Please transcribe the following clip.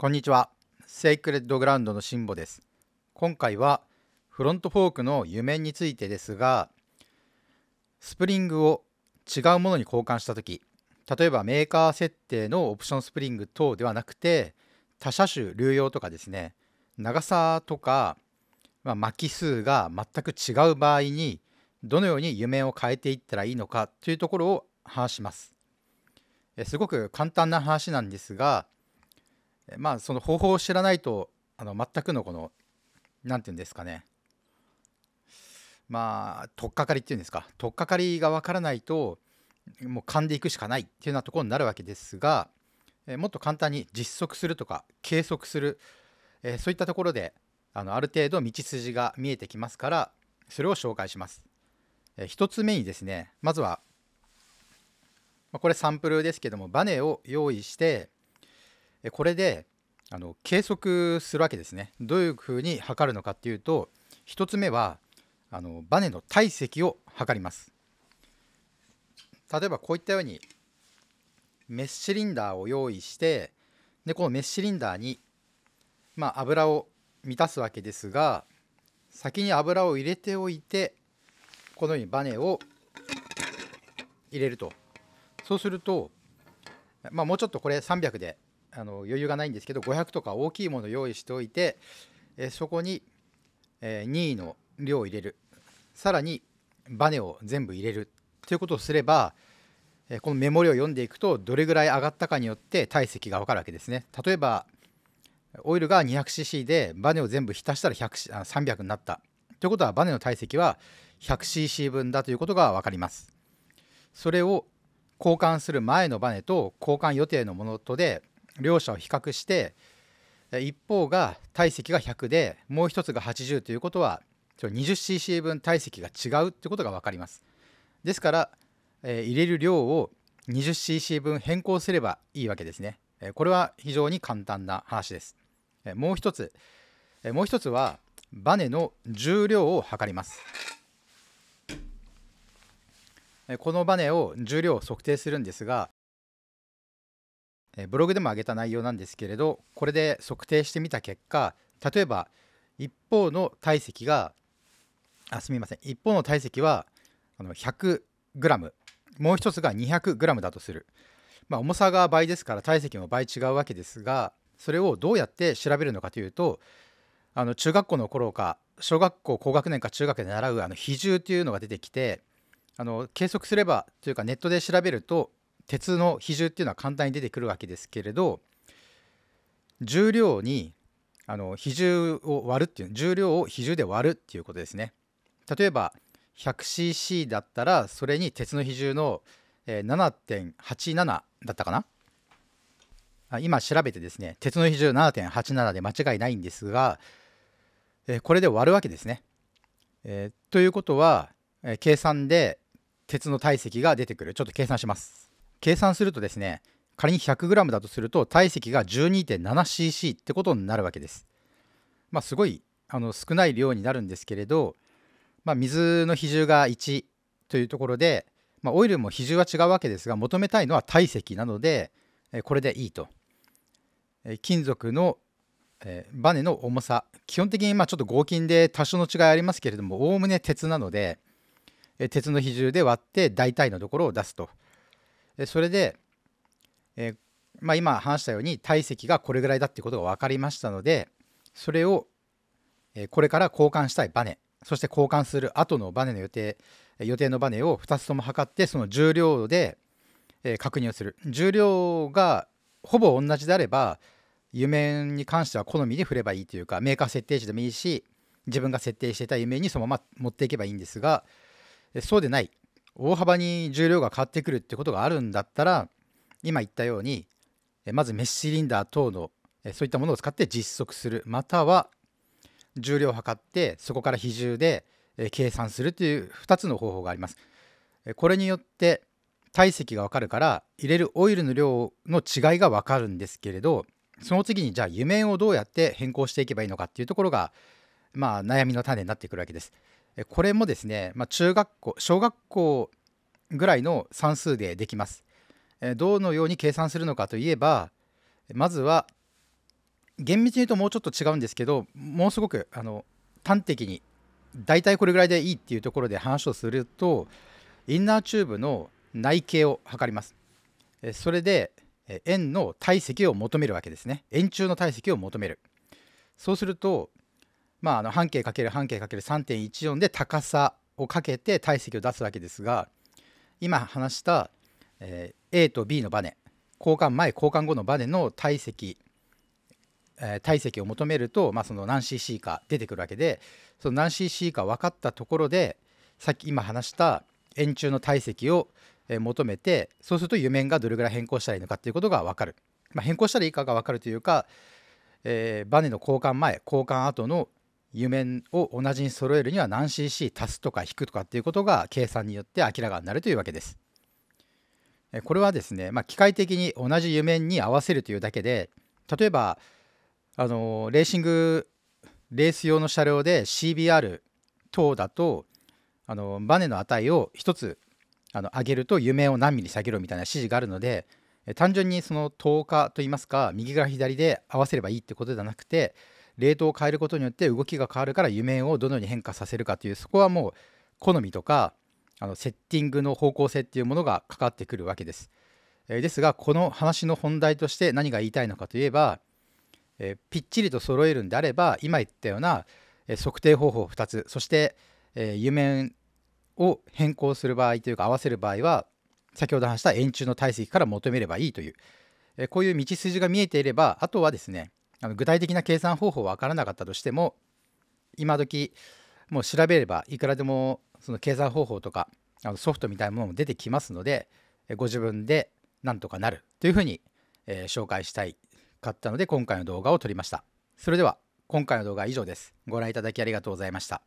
こんにちは。セイクレッドグラウンドの辛坊です。今回はフロントフォークの夢面についてですが、スプリングを違うものに交換した時、例えばメーカー設定のオプションスプリング等ではなくて、他車種流用とかですね、長さとか、まあ、巻き数が全く違う場合に、どのように夢面を変えていったらいいのかというところを話します。すごく簡単な話なんですが、まあその方法を知らないとあの全くのこの何て言うんですかねまあ取っかかりっていうんですか取っかかりが分からないともう勘でいくしかないっていうようなところになるわけですが、えもっと簡単に実測するとか計測する、えそういったところであのある程度道筋が見えてきますからそれを紹介します。え1つ目にですねまずはこれサンプルですけどもバネを用意してこれであの計測するわけですねどういうふうに測るのかっていうと1つ目はあのバネの体積を測ります例えばこういったようにメッシュリンダーを用意してでこのメッシュリンダーに、まあ、油を満たすわけですが先に油を入れておいてこのようにバネを入れるとそうすると、まあ、もうちょっとこれ300であの余裕がないんですけど500とか大きいもの用意しておいて、えそこに、え2位の量を入れるさらにバネを全部入れるということをすれば、えこのメモリを読んでいくとどれぐらい上がったかによって体積が分かるわけですね。例えばオイルが 200cc でバネを全部浸したら100 300になったということはバネの体積は 100cc 分だということが分かります。それを交換する前のバネと交換予定のものとで両者を比較して一方が体積が100でもう一つが80ということは 20cc 分体積が違うということが分かりますですから、え入れる量を 20cc 分変更すればいいわけですね、えこれは非常に簡単な話です、えもう一つ、えもう一つはバネの重量を測ります、えこのバネを重量を測定するんですがブログでも上げた内容なんですけれどこれで測定してみた結果例えば一方の体積があすみません一方の体積はあの 100g もう一つが 200g だとする、まあ、重さが倍ですから体積も倍違うわけですがそれをどうやって調べるのかというとあの中学校の頃か小学校高学年か中学で習うあの比重というのが出てきてあの計測すればというかネットで調べると鉄の比重っていうのは簡単に出てくるわけですけれど重量にあの比重を割るっていう重量を比重で割るっていうことですね。例えば 100cc だったらそれに鉄の比重の7.87だったかな今調べてですね鉄の比重7.87で間違いないんですがこれで割るわけですね。えー、ということは計算で鉄の体積が出てくるちょっと計算します。計算するとですね仮に 100g だとすると体積が 12.7cc ってことになるわけです。まあ、すごいあの少ない量になるんですけれど、まあ、水の比重が1というところで、まあ、オイルも比重は違うわけですが求めたいのは体積なのでこれでいいと。金属のバネの重さ基本的にまあちょっと合金で多少の違いありますけれどもおおむね鉄なので鉄の比重で割って大体のところを出すと。それで、えー、まあ、今話したように体積がこれぐらいだっていうことが分かりましたのでそれを、えー、これから交換したいバネそして交換する後のバネの予定予定のバネを2つとも測ってその重量で、えー、確認をする重量がほぼ同じであれば夢に関しては好みで振ればいいというかメーカー設定値でもいいし自分が設定していた夢にそのまま持っていけばいいんですがそうでない大幅に重量が変わってくるってことがあるんだったら今言ったようにまずメッシュリンダー等のそういったものを使って実測するまたは重量を測ってそこから比重で計算するという2つの方法があります。これによって体積がわかるから入れるオイルの量の違いがわかるんですけれどその次にじゃあ油面をどうやって変更していけばいいのかっていうところがまあ悩みの種になってくるわけです。これもですね、まあ、中学校小学校ぐらいの算数でできます。どのように計算するのかといえばまずは厳密に言うともうちょっと違うんですけどもうすごくあの端的に大体これぐらいでいいっていうところで話をするとインナーチューブの内径を測ります。それで円の体積を求めるわけですね。円柱の体積を求める。そうするとまあ、あの半径る半径 ×3.14 で高さをかけて体積を出すわけですが今話した、えー、A と B のバネ交換前交換後のバネの体積、えー、体積を求めると、まあ、その何 cc か出てくるわけでその何 cc か分かったところでさっき今話した円柱の体積を求めてそうすると湯面がどれぐらい変更したらいいのかっていうことが分かる、まあ、変更したらいいかが分かるというか、えー、バネの交換前交換後の夢を同じに揃えるには何 cc 足すとか引くとかっていうことが計算によって明らかになるというわけです。これはですね、まあ、機械的に同じ夢に合わせるというだけで例えばあのレーシングレース用の車両で CBR 等だとあのバネの値を1つあの上げると夢を何ミリ下げろみたいな指示があるので単純にその等価といいますか右から左で合わせればいいってことではなくてレートを変えることによって動きが変わるから夢をどのように変化させるかというそこはもう好みとかあのセッティングの方向性っていうものがかかってくるわけです。えですがこの話の本題として何が言いたいのかといえば、えぴっちりと揃えるんであれば今言ったような、え測定方法2つそして、え夢を変更する場合というか合わせる場合は先ほど話した円柱の体積から求めればいいという、えこういう道筋が見えていればあとはですねあの具体的な計算方法は分からなかったとしても今時もう調べればいくらでもその計算方法とかあのソフトみたいなものも出てきますのでご自分でなんとかなるというふうに、えー、紹介したいかったので今回の動画を撮りました。それでは今回の動画は以上です。ご覧いただきありがとうございました。